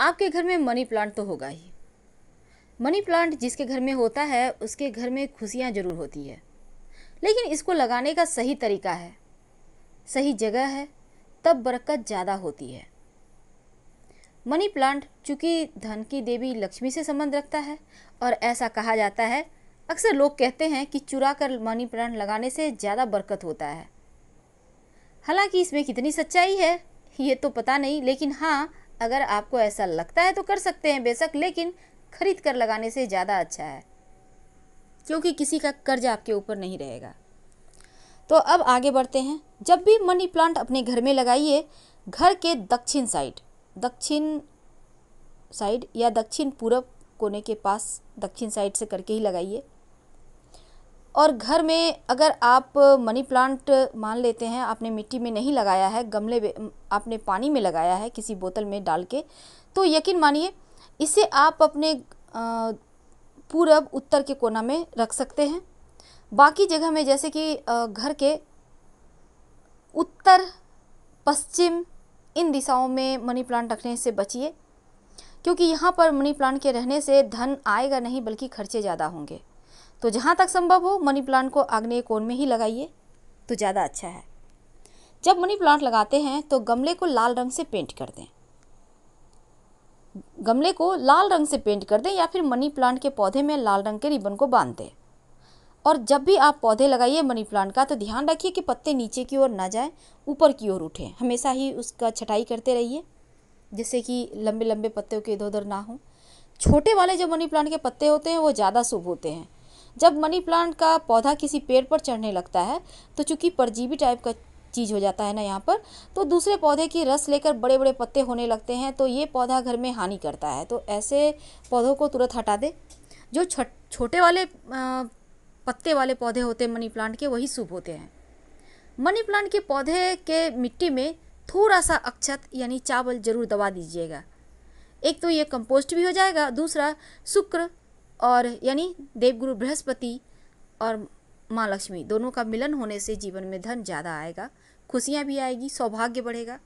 आपके घर में मनी प्लांट तो होगा ही मनी प्लांट जिसके घर में होता है उसके घर में खुशियाँ ज़रूर होती है लेकिन इसको लगाने का सही तरीका है सही जगह है तब बरकत ज़्यादा होती है मनी प्लांट चूँकि धन की देवी लक्ष्मी से संबंध रखता है और ऐसा कहा जाता है अक्सर लोग कहते हैं कि चुरा कर मनी प्लांट लगाने से ज़्यादा बरकत होता है हालांकि इसमें कितनी सच्चाई है ये तो पता नहीं लेकिन हाँ अगर आपको ऐसा लगता है तो कर सकते हैं बेशक लेकिन खरीद कर लगाने से ज़्यादा अच्छा है क्योंकि किसी का कर्ज आपके ऊपर नहीं रहेगा तो अब आगे बढ़ते हैं जब भी मनी प्लांट अपने घर में लगाइए घर के दक्षिण साइड दक्षिण साइड या दक्षिण पूर्व कोने के पास दक्षिण साइड से करके ही लगाइए और घर में अगर आप मनी प्लांट मान लेते हैं आपने मिट्टी में नहीं लगाया है गमले में आपने पानी में लगाया है किसी बोतल में डाल के तो यकीन मानिए इसे आप अपने पूरब उत्तर के कोना में रख सकते हैं बाकी जगह में जैसे कि घर के उत्तर पश्चिम इन दिशाओं में मनी प्लांट रखने से बचिए क्योंकि यहाँ पर मनी प्लांट के रहने से धन आएगा नहीं बल्कि खर्चे ज़्यादा होंगे तो जहाँ तक संभव हो मनी प्लांट को आग्नेय कोण में ही लगाइए तो ज़्यादा अच्छा है जब मनी प्लांट लगाते हैं तो गमले को लाल रंग से पेंट कर दें गमले को लाल रंग से पेंट कर दें या फिर मनी प्लांट के पौधे में लाल रंग के रिबन को बांध दें और जब भी आप पौधे लगाइए मनी प्लांट का तो ध्यान रखिए कि पत्ते नीचे की ओर ना जाए ऊपर की ओर उठें हमेशा ही उसका छटाई करते रहिए जैसे कि लंबे लंबे पत्तों के इधर उधर ना हो छोटे वाले जो मनी प्लांट के पत्ते होते हैं वो ज़्यादा शुभ होते हैं जब मनी प्लांट का पौधा किसी पेड़ पर चढ़ने लगता है तो चूँकि परजीवी टाइप का चीज़ हो जाता है ना यहाँ पर तो दूसरे पौधे की रस लेकर बड़े बड़े पत्ते होने लगते हैं तो ये पौधा घर में हानि करता है तो ऐसे पौधों को तुरंत हटा दे जो छोटे वाले पत्ते वाले पौधे होते हैं मनी प्लांट के वही शुभ होते हैं मनी प्लांट के पौधे के मिट्टी में थोड़ा सा अक्षत यानी चावल जरूर दबा दीजिएगा एक तो ये कंपोस्ट भी हो जाएगा दूसरा शुक्र और यानी देवगुरु बृहस्पति और माँ लक्ष्मी दोनों का मिलन होने से जीवन में धन ज़्यादा आएगा खुशियाँ भी आएगी सौभाग्य बढ़ेगा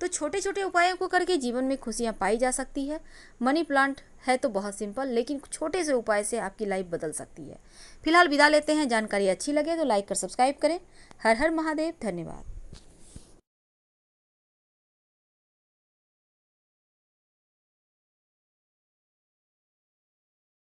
तो छोटे छोटे उपायों को करके जीवन में खुशियाँ पाई जा सकती है मनी प्लांट है तो बहुत सिंपल लेकिन छोटे से उपाय से आपकी लाइफ बदल सकती है फिलहाल विदा लेते हैं जानकारी अच्छी लगे तो लाइक कर सब्सक्राइब करें हर हर महादेव धन्यवाद